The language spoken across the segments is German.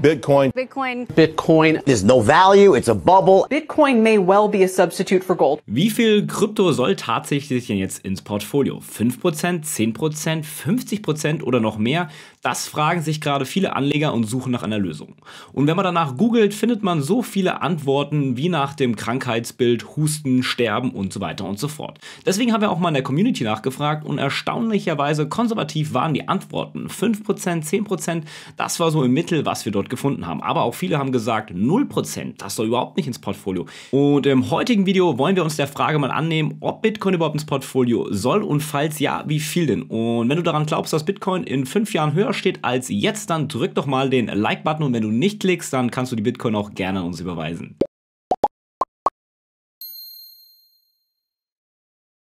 Bitcoin. Bitcoin. Bitcoin. There's no value. It's a bubble. Bitcoin may well be a substitute for gold. Wie viel Krypto soll tatsächlich denn jetzt ins Portfolio? 5%, 10%, 50% oder noch mehr? Das fragen sich gerade viele Anleger und suchen nach einer Lösung. Und wenn man danach googelt, findet man so viele Antworten wie nach dem Krankheitsbild, Husten, Sterben und so weiter und so fort. Deswegen haben wir auch mal in der Community nachgefragt und erstaunlicherweise konservativ waren die Antworten. 5%, 10%, das war so im Mittel, was wir dort gefunden haben. Aber auch viele haben gesagt, 0%, das soll überhaupt nicht ins Portfolio. Und im heutigen Video wollen wir uns der Frage mal annehmen, ob Bitcoin überhaupt ins Portfolio soll und falls ja, wie viel denn? Und wenn du daran glaubst, dass Bitcoin in fünf Jahren höher steht als jetzt, dann drück doch mal den Like-Button und wenn du nicht klickst, dann kannst du die Bitcoin auch gerne an uns überweisen.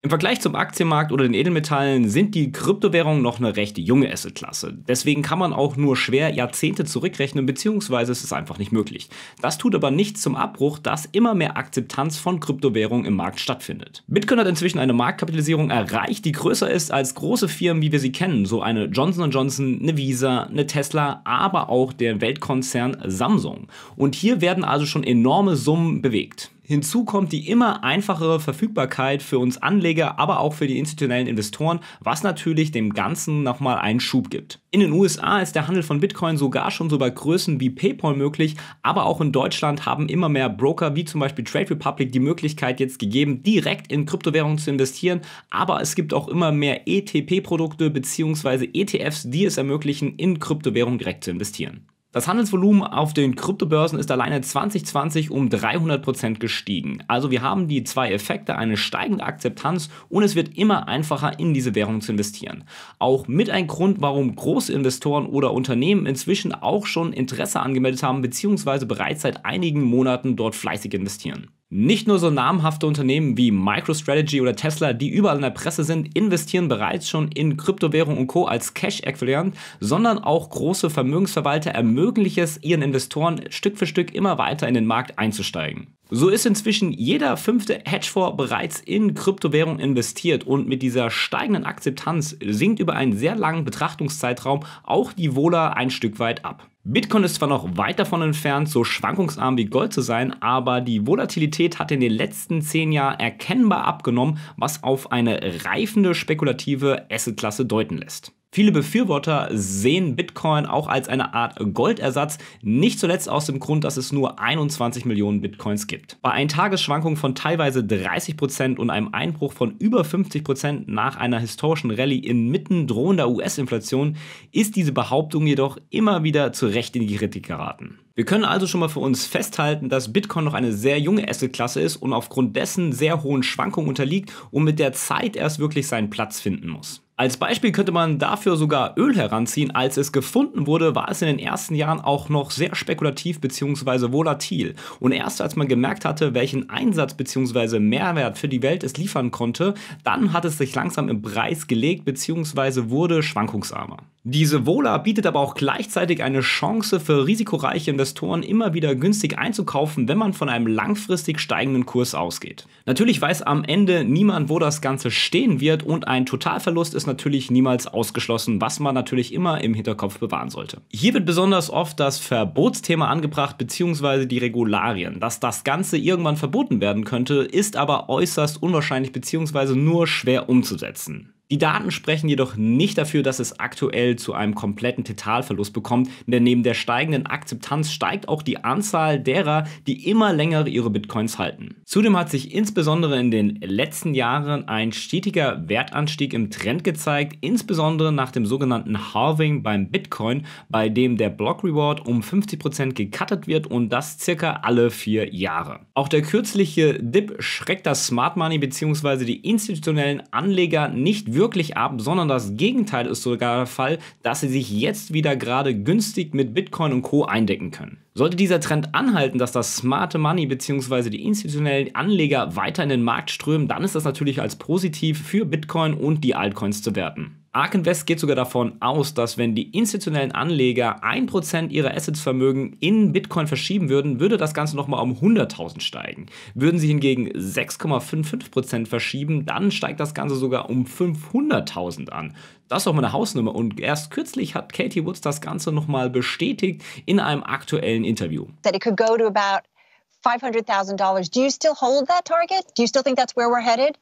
Im Vergleich zum Aktienmarkt oder den Edelmetallen sind die Kryptowährungen noch eine recht junge Assetklasse. Deswegen kann man auch nur schwer Jahrzehnte zurückrechnen, beziehungsweise es ist einfach nicht möglich. Das tut aber nichts zum Abbruch, dass immer mehr Akzeptanz von Kryptowährungen im Markt stattfindet. Bitcoin hat inzwischen eine Marktkapitalisierung erreicht, die größer ist als große Firmen, wie wir sie kennen, so eine Johnson Johnson, eine Visa, eine Tesla, aber auch der Weltkonzern Samsung. Und hier werden also schon enorme Summen bewegt. Hinzu kommt die immer einfachere Verfügbarkeit für uns Anleger, aber auch für die institutionellen Investoren, was natürlich dem Ganzen nochmal einen Schub gibt. In den USA ist der Handel von Bitcoin sogar schon so bei Größen wie PayPal möglich, aber auch in Deutschland haben immer mehr Broker wie zum Beispiel Trade Republic die Möglichkeit jetzt gegeben, direkt in Kryptowährungen zu investieren, aber es gibt auch immer mehr ETP-Produkte bzw. ETFs, die es ermöglichen, in Kryptowährungen direkt zu investieren. Das Handelsvolumen auf den Kryptobörsen ist alleine 2020 um 300% Prozent gestiegen. Also wir haben die zwei Effekte, eine steigende Akzeptanz und es wird immer einfacher, in diese Währung zu investieren. Auch mit ein Grund, warum große Investoren oder Unternehmen inzwischen auch schon Interesse angemeldet haben bzw. bereits seit einigen Monaten dort fleißig investieren. Nicht nur so namhafte Unternehmen wie MicroStrategy oder Tesla, die überall in der Presse sind, investieren bereits schon in Kryptowährung und Co. als Cash-Äquivalent, sondern auch große Vermögensverwalter ermöglichen es ihren Investoren Stück für Stück immer weiter in den Markt einzusteigen. So ist inzwischen jeder fünfte Hedgefonds bereits in Kryptowährung investiert und mit dieser steigenden Akzeptanz sinkt über einen sehr langen Betrachtungszeitraum auch die Wohler ein Stück weit ab. Bitcoin ist zwar noch weit davon entfernt, so schwankungsarm wie Gold zu sein, aber die Volatilität hat in den letzten zehn Jahren erkennbar abgenommen, was auf eine reifende spekulative Assetklasse deuten lässt. Viele Befürworter sehen Bitcoin auch als eine Art Goldersatz, nicht zuletzt aus dem Grund, dass es nur 21 Millionen Bitcoins gibt. Bei ein Tagesschwankung von teilweise 30% Prozent und einem Einbruch von über 50% Prozent nach einer historischen Rallye inmitten drohender US-Inflation ist diese Behauptung jedoch immer wieder zu Recht in die Kritik geraten. Wir können also schon mal für uns festhalten, dass Bitcoin noch eine sehr junge Assetklasse ist und aufgrund dessen sehr hohen Schwankungen unterliegt und mit der Zeit erst wirklich seinen Platz finden muss. Als Beispiel könnte man dafür sogar Öl heranziehen. Als es gefunden wurde, war es in den ersten Jahren auch noch sehr spekulativ bzw. volatil. Und erst als man gemerkt hatte, welchen Einsatz bzw. Mehrwert für die Welt es liefern konnte, dann hat es sich langsam im Preis gelegt bzw. wurde schwankungsarmer. Diese Vola bietet aber auch gleichzeitig eine Chance für risikoreiche Investoren, immer wieder günstig einzukaufen, wenn man von einem langfristig steigenden Kurs ausgeht. Natürlich weiß am Ende niemand, wo das Ganze stehen wird und ein Totalverlust ist natürlich niemals ausgeschlossen, was man natürlich immer im Hinterkopf bewahren sollte. Hier wird besonders oft das Verbotsthema angebracht bzw. die Regularien. Dass das Ganze irgendwann verboten werden könnte, ist aber äußerst unwahrscheinlich bzw. nur schwer umzusetzen. Die Daten sprechen jedoch nicht dafür, dass es aktuell zu einem kompletten Totalverlust bekommt, denn neben der steigenden Akzeptanz steigt auch die Anzahl derer, die immer länger ihre Bitcoins halten. Zudem hat sich insbesondere in den letzten Jahren ein stetiger Wertanstieg im Trend gezeigt, insbesondere nach dem sogenannten Halving beim Bitcoin, bei dem der Block Reward um 50% gecuttet wird und das circa alle vier Jahre. Auch der kürzliche Dip schreckt das Smart Money bzw. die institutionellen Anleger nicht wirklich wirklich ab, sondern das Gegenteil ist sogar der Fall, dass sie sich jetzt wieder gerade günstig mit Bitcoin und Co. eindecken können. Sollte dieser Trend anhalten, dass das smarte Money bzw. die institutionellen Anleger weiter in den Markt strömen, dann ist das natürlich als positiv für Bitcoin und die Altcoins zu werten. ARK Invest geht sogar davon aus, dass wenn die institutionellen Anleger 1% ihrer Assetsvermögen in Bitcoin verschieben würden, würde das Ganze nochmal um 100.000 steigen. Würden sie hingegen 6,55% verschieben, dann steigt das Ganze sogar um 500.000 an. Das ist auch meine Hausnummer und erst kürzlich hat Katie Woods das Ganze nochmal bestätigt in einem aktuellen Interview. That it could go to about $500,000. Do you still hold that target? Do you still think that's where we're headed?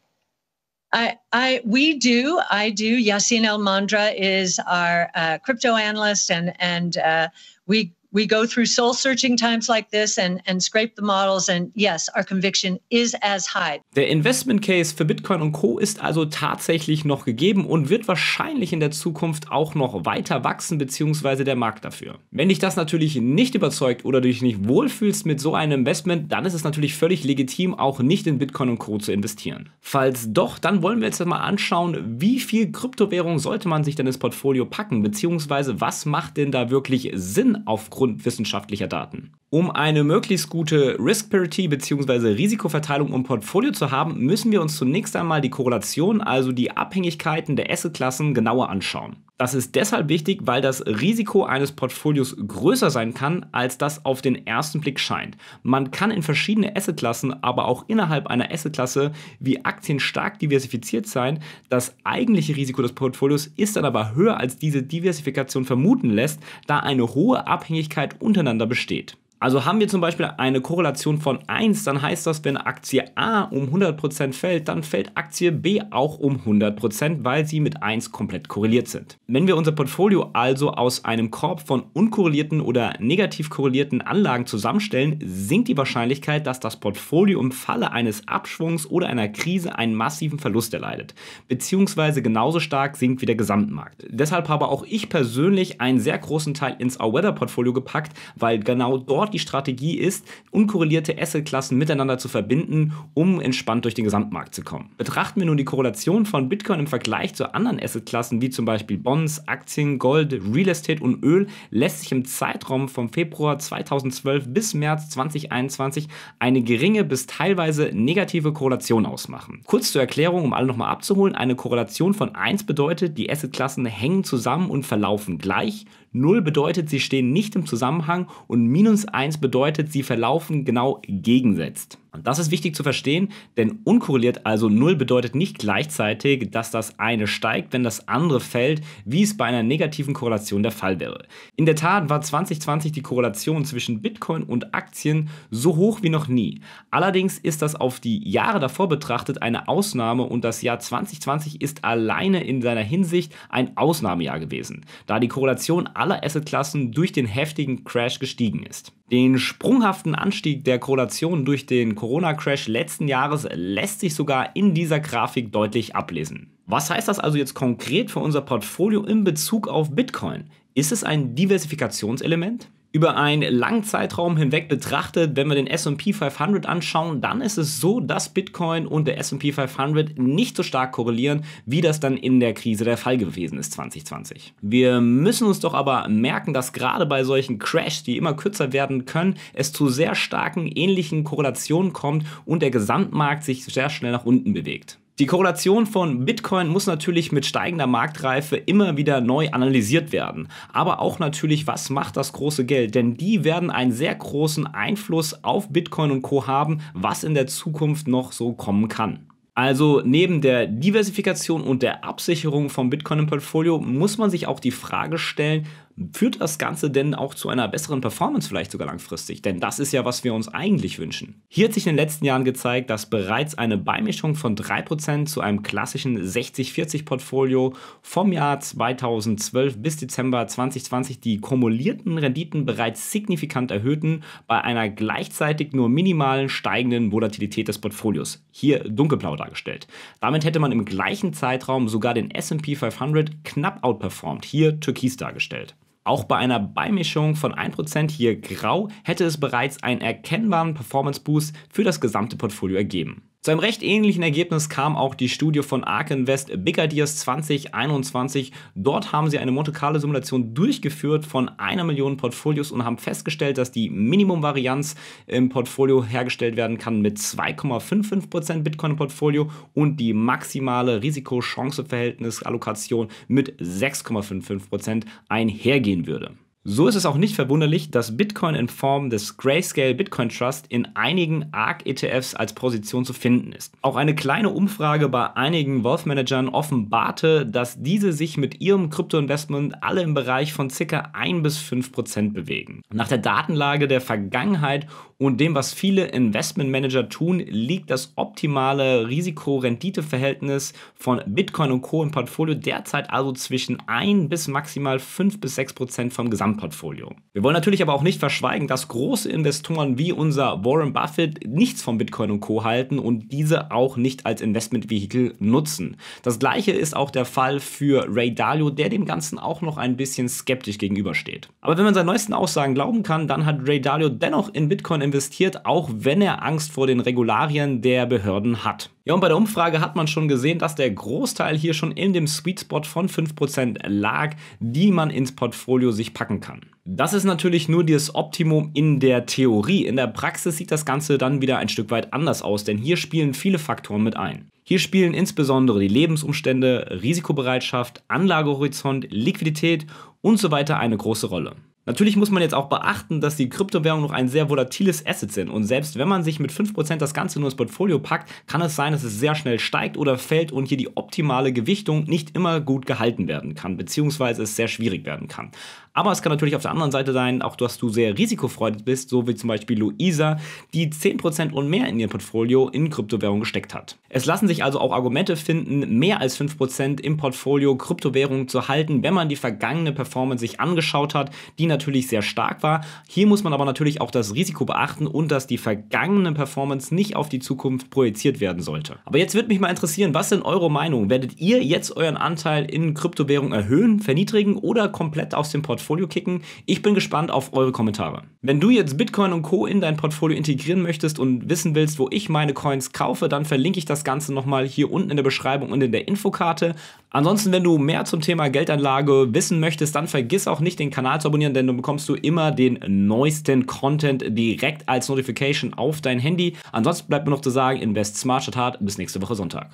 I, I, we do. I do. Yasin Almandra is our uh, crypto analyst, and and uh, we we go through soul searching times like this and, and scrape the models and yes, our conviction is as high. Der Investment Case für Bitcoin und Co ist also tatsächlich noch gegeben und wird wahrscheinlich in der Zukunft auch noch weiter wachsen beziehungsweise der Markt dafür. Wenn dich das natürlich nicht überzeugt oder du dich nicht wohlfühlst mit so einem Investment, dann ist es natürlich völlig legitim auch nicht in Bitcoin und Co zu investieren. Falls doch, dann wollen wir jetzt mal anschauen, wie viel Kryptowährung sollte man sich denn ins Portfolio packen beziehungsweise was macht denn da wirklich Sinn aufgrund aufgrund wissenschaftlicher Daten. Um eine möglichst gute Risk Parity bzw. Risikoverteilung im Portfolio zu haben, müssen wir uns zunächst einmal die Korrelation, also die Abhängigkeiten der Assetklassen genauer anschauen. Das ist deshalb wichtig, weil das Risiko eines Portfolios größer sein kann, als das auf den ersten Blick scheint. Man kann in verschiedene Assetklassen, aber auch innerhalb einer Assetklasse wie Aktien stark diversifiziert sein. Das eigentliche Risiko des Portfolios ist dann aber höher, als diese Diversifikation vermuten lässt, da eine hohe Abhängigkeit untereinander besteht. Also haben wir zum Beispiel eine Korrelation von 1, dann heißt das, wenn Aktie A um 100% fällt, dann fällt Aktie B auch um 100%, weil sie mit 1 komplett korreliert sind. Wenn wir unser Portfolio also aus einem Korb von unkorrelierten oder negativ korrelierten Anlagen zusammenstellen, sinkt die Wahrscheinlichkeit, dass das Portfolio im Falle eines Abschwungs oder einer Krise einen massiven Verlust erleidet, beziehungsweise genauso stark sinkt wie der Gesamtmarkt. Deshalb habe auch ich persönlich einen sehr großen Teil ins Our weather portfolio gepackt, weil genau dort sofort die Strategie ist, unkorrelierte Assetklassen miteinander zu verbinden, um entspannt durch den Gesamtmarkt zu kommen. Betrachten wir nun die Korrelation von Bitcoin im Vergleich zu anderen Assetklassen wie zum Beispiel Bonds, Aktien, Gold, Real Estate und Öl, lässt sich im Zeitraum vom Februar 2012 bis März 2021 eine geringe bis teilweise negative Korrelation ausmachen. Kurz zur Erklärung, um alle nochmal abzuholen, eine Korrelation von 1 bedeutet, die Assetklassen hängen zusammen und verlaufen gleich, 0 bedeutet, sie stehen nicht im Zusammenhang und minus 1 1 bedeutet, sie verlaufen genau gegensetzt. Und das ist wichtig zu verstehen, denn unkorreliert, also 0, bedeutet nicht gleichzeitig, dass das eine steigt, wenn das andere fällt, wie es bei einer negativen Korrelation der Fall wäre. In der Tat war 2020 die Korrelation zwischen Bitcoin und Aktien so hoch wie noch nie. Allerdings ist das auf die Jahre davor betrachtet eine Ausnahme und das Jahr 2020 ist alleine in seiner Hinsicht ein Ausnahmejahr gewesen, da die Korrelation aller Assetklassen durch den heftigen Crash gestiegen ist. Den sprunghaften Anstieg der Korrelation durch den Corona-Crash letzten Jahres lässt sich sogar in dieser Grafik deutlich ablesen. Was heißt das also jetzt konkret für unser Portfolio in Bezug auf Bitcoin? Ist es ein Diversifikationselement? über einen langen Zeitraum hinweg betrachtet, wenn wir den SP 500 anschauen, dann ist es so, dass Bitcoin und der SP 500 nicht so stark korrelieren, wie das dann in der Krise der Fall gewesen ist 2020. Wir müssen uns doch aber merken, dass gerade bei solchen Crashs, die immer kürzer werden können, es zu sehr starken ähnlichen Korrelationen kommt und der Gesamtmarkt sich sehr schnell nach unten bewegt. Die Korrelation von Bitcoin muss natürlich mit steigender Marktreife immer wieder neu analysiert werden. Aber auch natürlich, was macht das große Geld? Denn die werden einen sehr großen Einfluss auf Bitcoin und Co haben, was in der Zukunft noch so kommen kann. Also neben der Diversifikation und der Absicherung vom Bitcoin im Portfolio muss man sich auch die Frage stellen, Führt das Ganze denn auch zu einer besseren Performance vielleicht sogar langfristig? Denn das ist ja, was wir uns eigentlich wünschen. Hier hat sich in den letzten Jahren gezeigt, dass bereits eine Beimischung von 3% zu einem klassischen 60-40-Portfolio vom Jahr 2012 bis Dezember 2020 die kumulierten Renditen bereits signifikant erhöhten, bei einer gleichzeitig nur minimalen steigenden Volatilität des Portfolios. Hier dunkelblau dargestellt. Damit hätte man im gleichen Zeitraum sogar den SP 500 knapp outperformt, hier türkis dargestellt. Auch bei einer Beimischung von 1% hier grau hätte es bereits einen erkennbaren Performance Boost für das gesamte Portfolio ergeben. Zu einem recht ähnlichen Ergebnis kam auch die Studie von Ark Invest Bigger Deals 2021. Dort haben sie eine Monte Carlo Simulation durchgeführt von einer Million Portfolios und haben festgestellt, dass die Minimumvarianz im Portfolio hergestellt werden kann mit 2,55% Bitcoin Portfolio und die maximale Risiko-Chance-Verhältnis-Allokation mit 6,55% einhergehen würde. So ist es auch nicht verwunderlich, dass Bitcoin in Form des Grayscale Bitcoin Trust in einigen arc etfs als Position zu finden ist. Auch eine kleine Umfrage bei einigen Wealth Managern offenbarte, dass diese sich mit ihrem Kryptoinvestment alle im Bereich von ca. 1 bis 5 Prozent bewegen. Nach der Datenlage der Vergangenheit und dem, was viele Investmentmanager tun, liegt das optimale Risiko-Rendite-Verhältnis von Bitcoin und Co. im Portfolio derzeit also zwischen 1 bis maximal 5 bis 6 Prozent vom Gesamt. Portfolio. Wir wollen natürlich aber auch nicht verschweigen, dass große Investoren wie unser Warren Buffett nichts von Bitcoin und Co. halten und diese auch nicht als Investmentvehikel nutzen. Das gleiche ist auch der Fall für Ray Dalio, der dem Ganzen auch noch ein bisschen skeptisch gegenübersteht. Aber wenn man seinen neuesten Aussagen glauben kann, dann hat Ray Dalio dennoch in Bitcoin investiert, auch wenn er Angst vor den Regularien der Behörden hat. Ja, und bei der Umfrage hat man schon gesehen, dass der Großteil hier schon in dem Sweet Spot von 5% lag, die man ins Portfolio sich packen kann. Das ist natürlich nur das Optimum in der Theorie. In der Praxis sieht das Ganze dann wieder ein Stück weit anders aus, denn hier spielen viele Faktoren mit ein. Hier spielen insbesondere die Lebensumstände, Risikobereitschaft, Anlagehorizont, Liquidität und so weiter eine große Rolle. Natürlich muss man jetzt auch beachten, dass die Kryptowährungen noch ein sehr volatiles Asset sind und selbst wenn man sich mit 5% das Ganze nur ins Portfolio packt, kann es sein, dass es sehr schnell steigt oder fällt und hier die optimale Gewichtung nicht immer gut gehalten werden kann, beziehungsweise es sehr schwierig werden kann. Aber es kann natürlich auf der anderen Seite sein, auch dass du sehr risikofreudig bist, so wie zum Beispiel Luisa, die 10% und mehr in ihr Portfolio in Kryptowährungen gesteckt hat. Es lassen sich also auch Argumente finden, mehr als 5% im Portfolio Kryptowährungen zu halten, wenn man die vergangene Performance sich angeschaut hat, die natürlich sehr stark war. Hier muss man aber natürlich auch das Risiko beachten und dass die vergangene Performance nicht auf die Zukunft projiziert werden sollte. Aber jetzt würde mich mal interessieren, was sind eure Meinungen? Werdet ihr jetzt euren Anteil in Kryptowährungen erhöhen, verniedrigen oder komplett aus dem Portfolio Portfolio kicken. Ich bin gespannt auf eure Kommentare. Wenn du jetzt Bitcoin und Co. in dein Portfolio integrieren möchtest und wissen willst, wo ich meine Coins kaufe, dann verlinke ich das Ganze nochmal hier unten in der Beschreibung und in der Infokarte. Ansonsten, wenn du mehr zum Thema Geldanlage wissen möchtest, dann vergiss auch nicht, den Kanal zu abonnieren, denn dann bekommst du immer den neuesten Content direkt als Notification auf dein Handy. Ansonsten bleibt mir noch zu sagen, invest smart statt hart. Bis nächste Woche Sonntag.